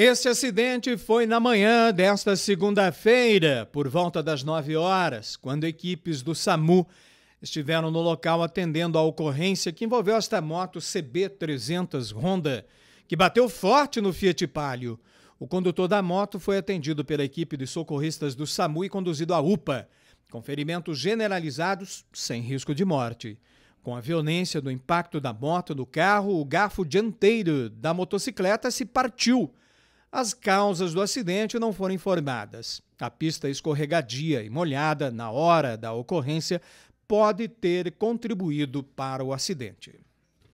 Este acidente foi na manhã desta segunda-feira, por volta das 9 horas, quando equipes do SAMU estiveram no local atendendo a ocorrência que envolveu esta moto CB300 Honda, que bateu forte no Fiat Palio. O condutor da moto foi atendido pela equipe de socorristas do SAMU e conduzido à UPA, com ferimentos generalizados sem risco de morte. Com a violência do impacto da moto no carro, o garfo dianteiro da motocicleta se partiu as causas do acidente não foram informadas. A pista escorregadia e molhada na hora da ocorrência pode ter contribuído para o acidente.